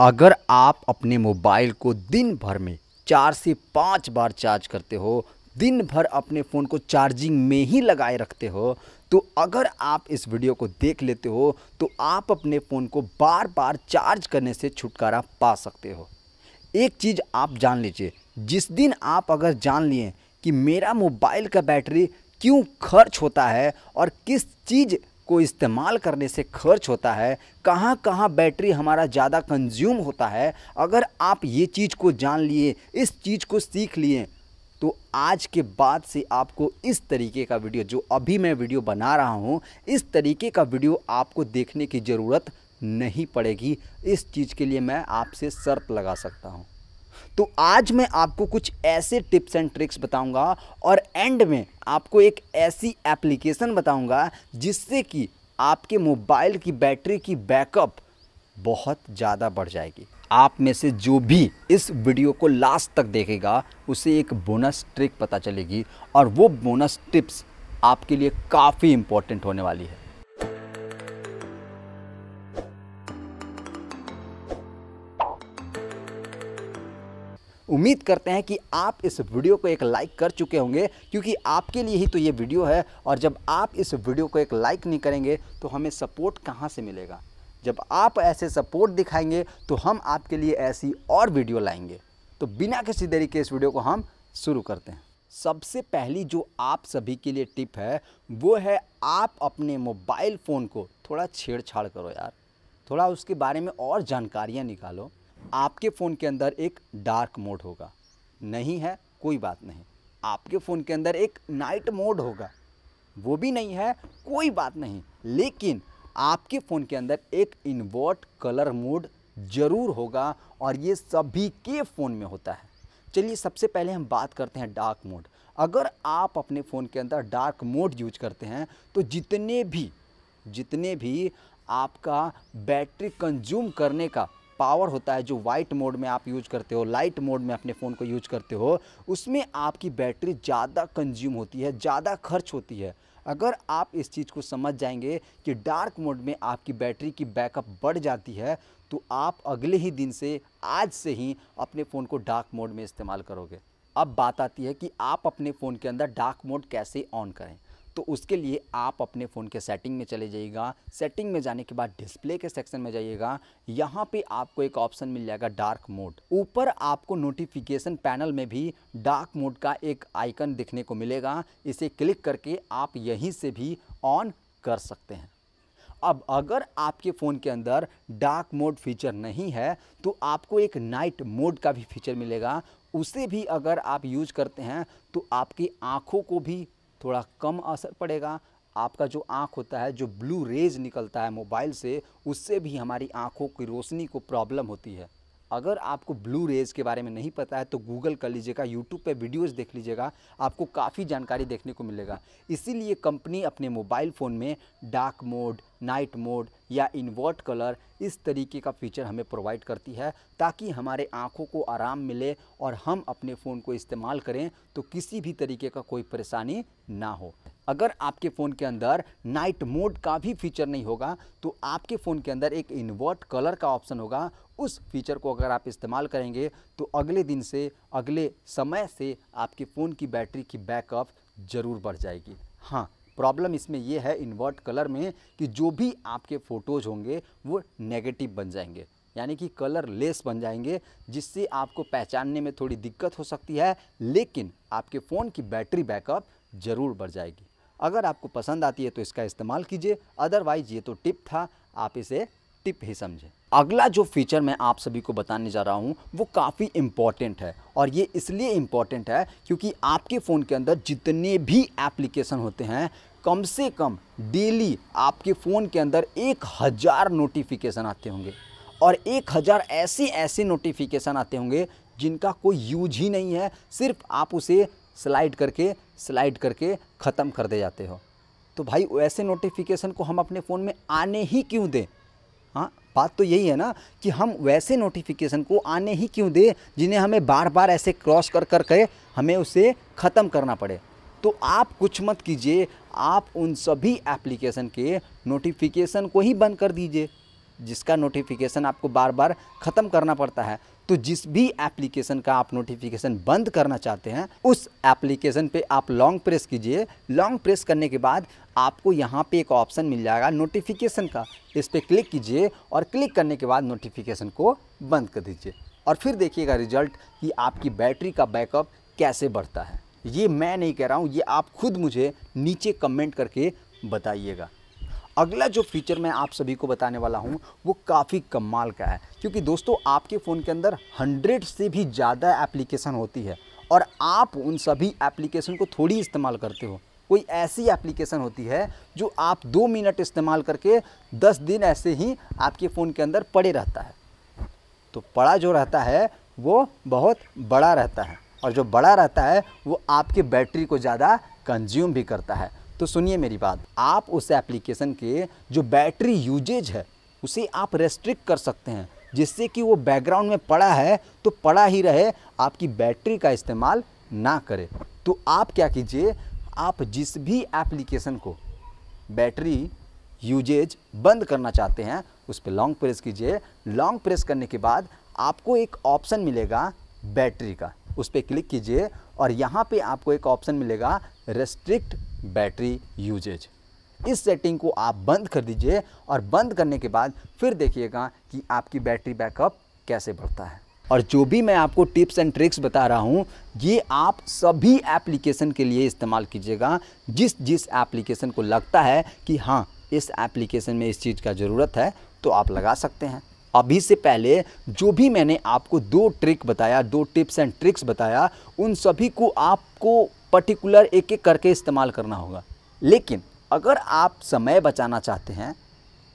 अगर आप अपने मोबाइल को दिन भर में चार से पाँच बार चार्ज करते हो दिन भर अपने फ़ोन को चार्जिंग में ही लगाए रखते हो तो अगर आप इस वीडियो को देख लेते हो तो आप अपने फ़ोन को बार बार चार्ज करने से छुटकारा पा सकते हो एक चीज़ आप जान लीजिए जिस दिन आप अगर जान लिए कि मेरा मोबाइल का बैटरी क्यों खर्च होता है और किस चीज़ को इस्तेमाल करने से खर्च होता है कहाँ कहाँ बैटरी हमारा ज़्यादा कंज्यूम होता है अगर आप ये चीज़ को जान लिए इस चीज़ को सीख लिए तो आज के बाद से आपको इस तरीके का वीडियो जो अभी मैं वीडियो बना रहा हूँ इस तरीके का वीडियो आपको देखने की ज़रूरत नहीं पड़ेगी इस चीज़ के लिए मैं आपसे शर्त लगा सकता हूँ तो आज मैं आपको कुछ ऐसे टिप्स एंड ट्रिक्स बताऊंगा और एंड में आपको एक ऐसी एप्लीकेशन बताऊंगा जिससे कि आपके मोबाइल की बैटरी की बैकअप बहुत ज़्यादा बढ़ जाएगी आप में से जो भी इस वीडियो को लास्ट तक देखेगा उसे एक बोनस ट्रिक पता चलेगी और वो बोनस टिप्स आपके लिए काफ़ी इम्पोर्टेंट होने वाली है उम्मीद करते हैं कि आप इस वीडियो को एक लाइक कर चुके होंगे क्योंकि आपके लिए ही तो ये वीडियो है और जब आप इस वीडियो को एक लाइक नहीं करेंगे तो हमें सपोर्ट कहाँ से मिलेगा जब आप ऐसे सपोर्ट दिखाएंगे तो हम आपके लिए ऐसी और वीडियो लाएंगे तो बिना किसी तरीके इस वीडियो को हम शुरू करते हैं सबसे पहली जो आप सभी के लिए टिप है वो है आप अपने मोबाइल फ़ोन को थोड़ा छेड़छाड़ करो यार थोड़ा उसके बारे में और जानकारियाँ निकालो आपके फ़ोन के अंदर एक डार्क मोड होगा नहीं है कोई बात नहीं आपके फ़ोन के अंदर एक नाइट मोड होगा वो भी नहीं है कोई बात नहीं लेकिन आपके फ़ोन के अंदर एक इन्वर्ट कलर मोड ज़रूर होगा और ये सभी के फ़ोन में होता है चलिए सबसे पहले हम बात करते हैं डार्क मोड अगर आप अपने फ़ोन के अंदर डार्क मोड यूज करते हैं तो जितने भी जितने भी आपका बैटरी कंज्यूम करने का पावर होता है जो वाइट मोड में आप यूज करते हो लाइट मोड में अपने फ़ोन को यूज करते हो उसमें आपकी बैटरी ज़्यादा कंज्यूम होती है ज़्यादा खर्च होती है अगर आप इस चीज़ को समझ जाएंगे कि डार्क मोड में आपकी बैटरी की बैकअप बढ़ जाती है तो आप अगले ही दिन से आज से ही अपने फ़ोन को डार्क मोड में इस्तेमाल करोगे अब बात आती है कि आप अपने फ़ोन के अंदर डार्क मोड कैसे ऑन करें तो उसके लिए आप अपने फ़ोन के सेटिंग में चले जाइएगा सेटिंग में जाने के बाद डिस्प्ले के सेक्शन में जाइएगा यहाँ पे आपको एक ऑप्शन मिल जाएगा डार्क मोड ऊपर आपको नोटिफिकेशन पैनल में भी डार्क मोड का एक आइकन दिखने को मिलेगा इसे क्लिक करके आप यहीं से भी ऑन कर सकते हैं अब अगर आपके फ़ोन के अंदर डार्क मोड फीचर नहीं है तो आपको एक नाइट मोड का भी फीचर मिलेगा उसे भी अगर आप यूज करते हैं तो आपकी आँखों को भी थोड़ा कम असर पड़ेगा आपका जो आँख होता है जो ब्लू रेज निकलता है मोबाइल से उससे भी हमारी आँखों की रोशनी को प्रॉब्लम होती है अगर आपको ब्लू रेज के बारे में नहीं पता है तो गूगल कर लीजिएगा यूट्यूब पे वीडियोस देख लीजिएगा आपको काफ़ी जानकारी देखने को मिलेगा इसीलिए कंपनी अपने मोबाइल फ़ोन में डार्क मोड नाइट मोड या इन्वर्ट कलर इस तरीके का फीचर हमें प्रोवाइड करती है ताकि हमारे आँखों को आराम मिले और हम अपने फ़ोन को इस्तेमाल करें तो किसी भी तरीके का कोई परेशानी ना हो अगर आपके फ़ोन के अंदर नाइट मोड का भी फीचर नहीं होगा तो आपके फ़ोन के अंदर एक इन्वर्ट कलर का ऑप्शन होगा उस फीचर को अगर आप इस्तेमाल करेंगे तो अगले दिन से अगले समय से आपके फ़ोन की बैटरी की बैकअप ज़रूर बढ़ जाएगी हाँ प्रॉब्लम इसमें यह है इन्वर्ट कलर में कि जो भी आपके फ़ोटोज़ होंगे वो नेगेटिव बन जाएंगे यानी कि कलर लेस बन जाएंगे जिससे आपको पहचानने में थोड़ी दिक्कत हो सकती है लेकिन आपके फ़ोन की बैटरी बैकअप ज़रूर बढ़ जाएगी अगर आपको पसंद आती है तो इसका इस्तेमाल कीजिए अदरवाइज़ ये तो टिप था आप इसे टिप ही समझें अगला जो फीचर मैं आप सभी को बताने जा रहा हूँ वो काफ़ी इम्पॉर्टेंट है और ये इसलिए इम्पॉर्टेंट है क्योंकि आपके फ़ोन के अंदर जितने भी एप्लीकेशन होते हैं कम से कम डेली आपके फ़ोन के अंदर एक हज़ार नोटिफिकेशन आते होंगे और एक हज़ार ऐसे ऐसे नोटिफिकेशन आते होंगे जिनका कोई यूज ही नहीं है सिर्फ आप उसे स्लाइड करके स्लाइड करके ख़त्म कर दे जाते हो तो भाई ऐसे नोटिफिकेशन को हम अपने फ़ोन में आने ही क्यों दें हाँ बात तो यही है ना कि हम वैसे नोटिफिकेशन को आने ही क्यों दें जिन्हें हमें बार बार ऐसे क्रॉस कर कर के हमें उसे ख़त्म करना पड़े तो आप कुछ मत कीजिए आप उन सभी एप्लीकेशन के नोटिफिकेशन को ही बंद कर दीजिए जिसका नोटिफिकेशन आपको बार बार ख़त्म करना पड़ता है तो जिस भी एप्लीकेशन का आप नोटिफिकेशन बंद करना चाहते हैं उस एप्लीकेशन पे आप लॉन्ग प्रेस कीजिए लॉन्ग प्रेस करने के बाद आपको यहाँ पे एक ऑप्शन मिल जाएगा नोटिफिकेशन का इस पर क्लिक कीजिए और क्लिक करने के बाद नोटिफिकेशन को बंद कर दीजिए और फिर देखिएगा रिजल्ट कि आपकी बैटरी का बैकअप कैसे बढ़ता है ये मैं नहीं कह रहा हूँ ये आप खुद मुझे नीचे कमेंट करके बताइएगा अगला जो फीचर मैं आप सभी को बताने वाला हूँ वो काफ़ी कमाल का है क्योंकि दोस्तों आपके फ़ोन के अंदर हंड्रेड से भी ज़्यादा एप्लीकेशन होती है और आप उन सभी एप्लीकेशन को थोड़ी इस्तेमाल करते हो कोई ऐसी एप्लीकेशन होती है जो आप दो मिनट इस्तेमाल करके दस दिन ऐसे ही आपके फ़ोन के अंदर पड़े रहता है तो पड़ा जो रहता है वो बहुत बड़ा रहता है और जो बड़ा रहता है वो आपकी बैटरी को ज़्यादा कंज्यूम भी करता है तो सुनिए मेरी बात आप उस एप्लीकेशन के जो बैटरी यूजेज है उसे आप रेस्ट्रिक्ट कर सकते हैं जिससे कि वो बैकग्राउंड में पड़ा है तो पड़ा ही रहे आपकी बैटरी का इस्तेमाल ना करे तो आप क्या कीजिए आप जिस भी एप्लीकेशन को बैटरी यूजेज बंद करना चाहते हैं उस पर लॉन्ग प्रेस कीजिए लॉन्ग प्रेस करने के बाद आपको एक ऑप्शन मिलेगा बैटरी का उस पर क्लिक कीजिए और यहाँ पे आपको एक ऑप्शन मिलेगा रेस्ट्रिक्ट बैटरी यूजेज इस सेटिंग को आप बंद कर दीजिए और बंद करने के बाद फिर देखिएगा कि आपकी बैटरी बैकअप कैसे बढ़ता है और जो भी मैं आपको टिप्स एंड ट्रिक्स बता रहा हूँ ये आप सभी एप्लीकेशन के लिए इस्तेमाल कीजिएगा जिस जिस एप्लीकेशन को लगता है कि हाँ इस एप्लीकेशन में इस चीज़ का ज़रूरत है तो आप लगा सकते हैं अभी से पहले जो भी मैंने आपको दो ट्रिक बताया दो टिप्स एंड ट्रिक्स बताया उन सभी को आपको पर्टिकुलर एक एक करके इस्तेमाल करना होगा लेकिन अगर आप समय बचाना चाहते हैं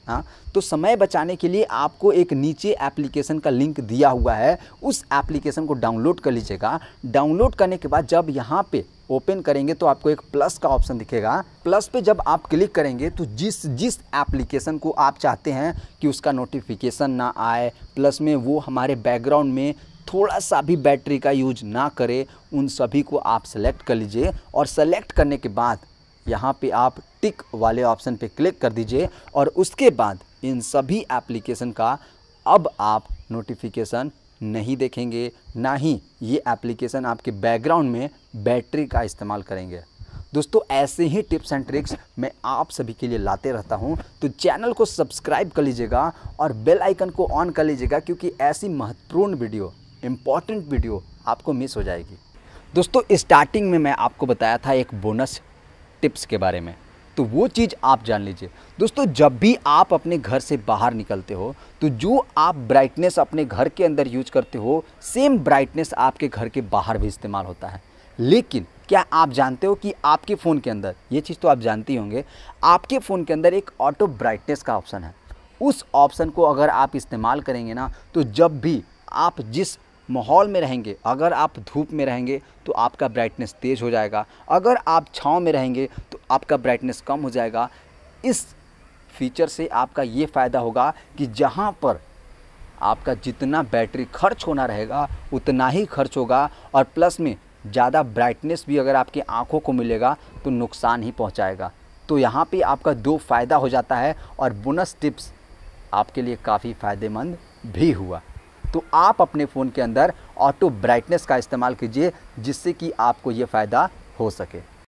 हाँ तो समय बचाने के लिए आपको एक नीचे एप्लीकेशन का लिंक दिया हुआ है उस एप्लीकेशन को डाउनलोड कर लीजिएगा डाउनलोड करने के बाद जब यहाँ पे ओपन करेंगे तो आपको एक प्लस का ऑप्शन दिखेगा प्लस पे जब आप क्लिक करेंगे तो जिस जिस एप्लीकेशन को आप चाहते हैं कि उसका नोटिफिकेशन ना आए प्लस में वो हमारे बैकग्राउंड में थोड़ा सा भी बैटरी का यूज ना करे उन सभी को आप सेलेक्ट कर लीजिए और सेलेक्ट करने के बाद यहाँ पे आप टिक वाले ऑप्शन पे क्लिक कर दीजिए और उसके बाद इन सभी एप्लीकेशन का अब आप नोटिफिकेशन नहीं देखेंगे ना ही ये एप्लीकेशन आपके बैकग्राउंड में बैटरी का इस्तेमाल करेंगे दोस्तों ऐसे ही टिप्स एंड ट्रिक्स मैं आप सभी के लिए लाते रहता हूं तो चैनल को सब्सक्राइब कर लीजिएगा और बेल आइकन को ऑन कर लीजिएगा क्योंकि ऐसी महत्वपूर्ण वीडियो इम्पॉर्टेंट वीडियो आपको मिस हो जाएगी दोस्तों स्टार्टिंग में मैं आपको बताया था एक बोनस टिप्स के बारे में तो वो चीज़ आप जान लीजिए दोस्तों जब भी आप अपने घर से बाहर निकलते हो तो जो आप ब्राइटनेस अपने घर के अंदर यूज करते हो सेम ब्राइटनेस आपके घर के बाहर भी इस्तेमाल होता है लेकिन क्या आप जानते हो कि आपके फ़ोन के अंदर ये चीज़ तो आप जानती होंगे आपके फ़ोन के अंदर एक ऑटो ब्राइटनेस का ऑप्शन है उस ऑप्शन को अगर आप इस्तेमाल करेंगे ना तो जब भी आप जिस माहौल में रहेंगे अगर आप धूप में रहेंगे तो आपका ब्राइटनेस तेज़ हो जाएगा अगर आप छाँव में रहेंगे तो आपका ब्राइटनेस कम हो जाएगा इस फीचर से आपका ये फ़ायदा होगा कि जहाँ पर आपका जितना बैटरी खर्च होना रहेगा उतना ही खर्च होगा और प्लस में ज़्यादा ब्राइटनेस भी अगर आपकी आँखों को मिलेगा तो नुकसान ही पहुँचाएगा तो यहाँ पे आपका दो फ़ायदा हो जाता है और बोनस टिप्स आपके लिए काफ़ी फ़ायदेमंद भी हुआ तो आप अपने फ़ोन के अंदर ऑटो ब्राइटनेस का इस्तेमाल कीजिए जिससे कि आपको ये फ़ायदा हो सके